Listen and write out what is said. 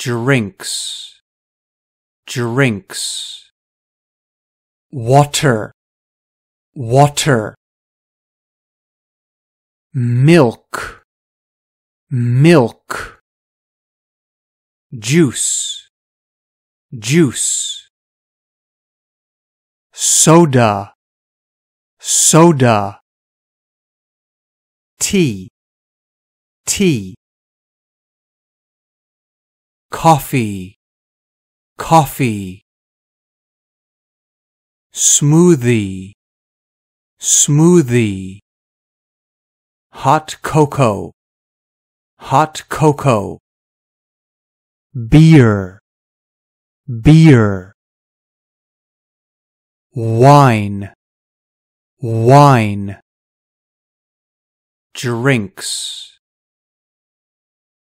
drinks, drinks. Water, water. Milk, milk. Juice, juice. Soda, soda. Tea, tea coffee, coffee, smoothie, smoothie, hot cocoa, hot cocoa, beer, beer, wine, wine, drinks,